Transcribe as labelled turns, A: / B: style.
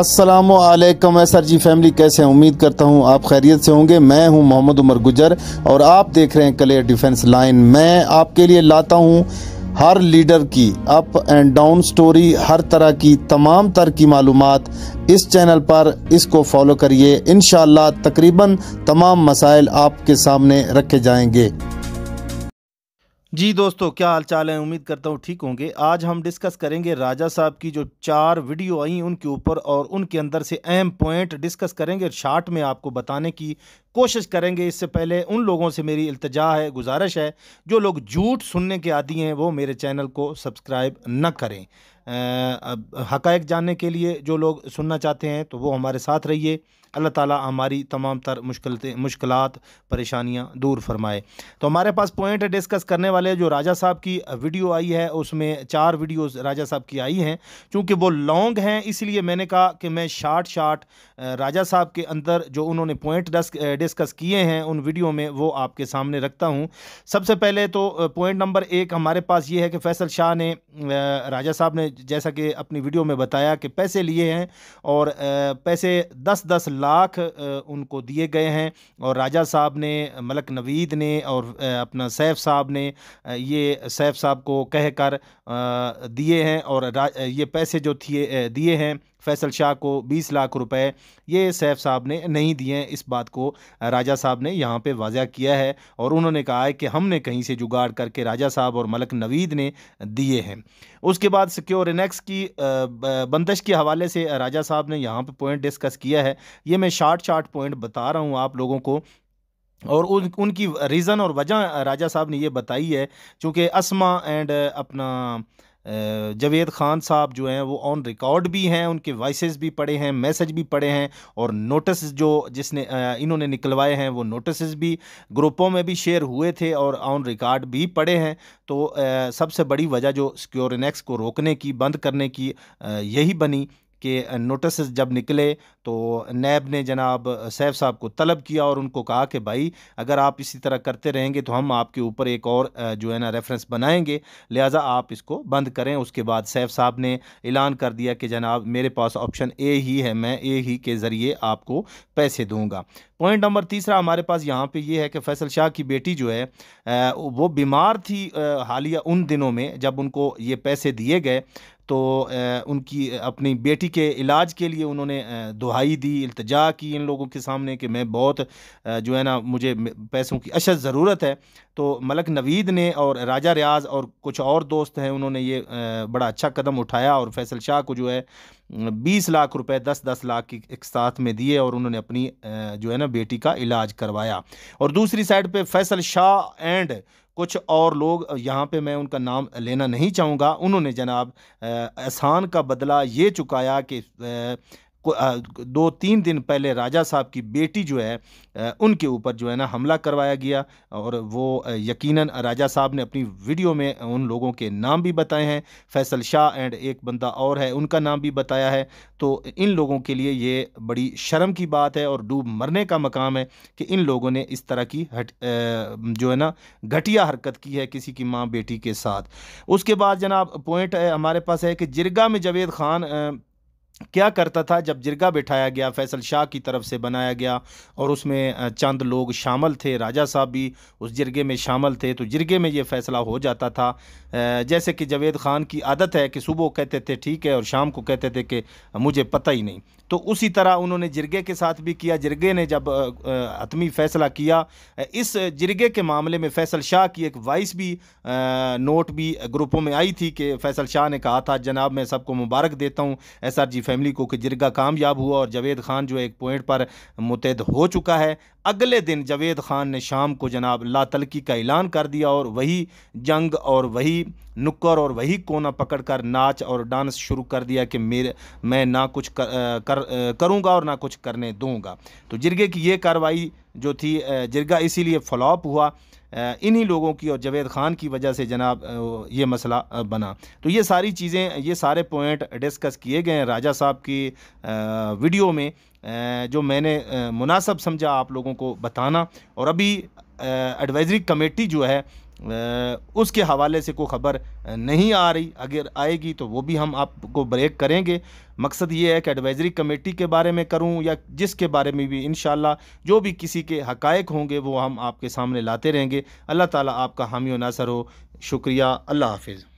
A: असलम एस sir ji family कैसे उम्मीद करता हूँ आप खैरियत से होंगे मैं हूँ मोहम्मद उमर गुजर और आप देख रहे हैं क्लियर डिफेंस लाइन मैं आपके लिए लाता हूँ हर लीडर की अप एंड डाउन स्टोरी हर तरह की तमाम तर की मालूम इस चैनल पर इसको फॉलो करिए इन तकरीबन तमाम मसाइल आपके सामने रखे जाएंगे जी दोस्तों क्या हाल चाल है उम्मीद करता हूँ ठीक होंगे आज हम डिस्कस करेंगे राजा साहब की जो चार वीडियो आई उनके ऊपर और उनके अंदर से अहम पॉइंट डिस्कस करेंगे शार्ट में आपको बताने की कोशिश करेंगे इससे पहले उन लोगों से मेरी इल्तजा है गुजारिश है जो लोग झूठ सुनने के आदि हैं वो मेरे चैनल को सब्सक्राइब न करें हकायक जानने के लिए जो लोग सुनना चाहते हैं तो वो हमारे साथ रहिए अल्लाह ताला हमारी तमाम तर मुश्किलतें मुश्किल परेशानियाँ दूर फरमाए तो हमारे पास पॉइंट डिस्कस करने वाले जो राजा साहब की वीडियो आई है उसमें चार वीडियोस राजा साहब की आई हैं चूँकि वो लॉन्ग हैं इसलिए मैंने कहा कि मैं शार्ट शार्ट राजा साहब के अंदर जो उन्होंने पॉइंट डिस्कस किए हैं उन वीडियो में वो आपके सामने रखता हूँ सबसे पहले तो पॉइंट नंबर एक हमारे पास ये है कि फैसल शाह ने राजा साहब ने जैसा कि अपनी वीडियो में बताया कि पैसे लिए हैं और पैसे दस दस लाख उनको दिए गए हैं और राजा साहब ने मलक नवीद ने और अपना सैफ साहब ने ये सैफ साहब को कह कर दिए हैं और ये पैसे जो थिए दिए हैं फैसल शाह को 20 लाख रुपए ये सैफ साहब ने नहीं दिए इस बात को राजा साहब ने यहाँ पे वाजा किया है और उन्होंने कहा है कि हमने कहीं से जुगाड़ करके राजा साहब और मलक नवीद ने दिए हैं उसके बाद सिक्योर इनेक्स की बंदश के हवाले से राजा साहब ने यहाँ पर पॉइंट डिस्कस किया है ये मैं शार्ट शार्ट पॉइंट बता रहा हूँ आप लोगों को और उन उनकी रीज़न और वजह राजा साहब ने ये बताई है चूँकि असमा एंड अपना जवेद ख़ान साहब जो हैं वो ऑन रिकॉर्ड भी हैं उनके वॉइस भी पड़े हैं मैसेज भी पड़े हैं और नोटिस जो जिसने इन्होंने निकलवाए हैं वो नोटिस भी ग्रुपों में भी शेयर हुए थे और ऑन रिकॉर्ड भी पड़े हैं तो सबसे बड़ी वजह जो सिक्योरिनेक्स को रोकने की बंद करने की यही बनी के नोटिस जब निकले तो नैब ने जनाब सैफ साहब को तलब किया और उनको कहा कि भाई अगर आप इसी तरह करते रहेंगे तो हम आपके ऊपर एक और जो है ना रेफरेंस बनाएंगे लिहाजा आप इसको बंद करें उसके बाद सैफ साहब ने ऐलान कर दिया कि जनाब मेरे पास ऑप्शन ए ही है मैं ए ही के ज़रिए आपको पैसे दूंगा पॉइंट नंबर तीसरा हमारे पास यहाँ पे ये है कि फैसल शाह की बेटी जो है वो बीमार थी हालिया उन दिनों में जब उनको ये पैसे दिए गए तो उनकी अपनी बेटी के इलाज के लिए उन्होंने दुहाई दी अल्तजा की इन लोगों के सामने कि मैं बहुत जो है ना मुझे पैसों की अशद ज़रूरत है तो मलक नवीद ने और राजा रियाज और कुछ और दोस्त हैं उन्होंने ये बड़ा अच्छा कदम उठाया और फैसल शाह को जो है बीस लाख रुपए दस दस लाख एक साथ में दिए और उन्होंने अपनी जो है ना बेटी का इलाज करवाया और दूसरी साइड पे फैसल शाह एंड कुछ और लोग यहाँ पे मैं उनका नाम लेना नहीं चाहूँगा उन्होंने जनाब एहसान का बदला ये चुकाया कि दो तीन दिन पहले राजा साहब की बेटी जो है उनके ऊपर जो है ना हमला करवाया गया और वो यकीनन राजा साहब ने अपनी वीडियो में उन लोगों के नाम भी बताए हैं फैसल शाह एंड एक बंदा और है उनका नाम भी बताया है तो इन लोगों के लिए ये बड़ी शर्म की बात है और डूब मरने का मकाम है कि इन लोगों ने इस तरह की हट जो है ना घटिया हरकत की है किसी की माँ बेटी के साथ उसके बाद जनाब पॉइंट हमारे पास है कि जिरगा में जावेद खान क्या करता था जब जिरगा बैठाया गया फैसल शाह की तरफ से बनाया गया और उसमें चंद लोग शामिल थे राजा साहब भी उस जिरगे में शामिल थे तो जिरगे में ये फैसला हो जाता था जैसे कि जवेद ख़ान की आदत है कि सुबह कहते थे ठीक है और शाम को कहते थे कि मुझे पता ही नहीं तो उसी तरह उन्होंने जिरगे के साथ भी किया जिरगे ने जब हतमी फैसला किया इस जिरगे के मामले में फैसल शाह की एक वाइस भी नोट भी ग्रुपों में आई थी कि फैसल शाह ने कहा था जनाब मैं सबको मुबारक देता हूँ एस आर जी फैमिली को कि जिरगा कामयाब हुआ और जावेद खान जो एक पॉइंट पर मुतहद हो चुका है अगले दिन जावेद ख़ान ने शाम को जनाब लातलकी का ऐलान कर दिया और वही जंग और वही नुक्कर और वही कोना पकड़कर नाच और डांस शुरू कर दिया कि मेरे मैं ना कुछ कर, कर करूँगा और ना कुछ करने दूँगा तो जिरगे की ये कार्रवाई जो थी जिरगा इसीलिए फ्लॉप हुआ इन्हीं लोगों की और जावेद ख़ान की वजह से जनाब ये मसला बना तो ये सारी चीज़ें ये सारे पॉइंट डिस्कस किए गए हैं राजा साहब की वीडियो में जो मैंने मुनासब समझा आप लोगों को बताना और अभी एडवाइजरी कमेटी जो है उसके हवाले से कोई ख़बर नहीं आ रही अगर आएगी तो वो भी हम आपको ब्रेक करेंगे मकसद ये है कि एडवाइजरी कमेटी के बारे में करूं या जिसके बारे में भी इन जो भी किसी के हकायक होंगे वो हम आपके सामने लाते रहेंगे अल्लाह ताला आपका हामी नासर हो शुक्रिया अल्लाह हाफिज़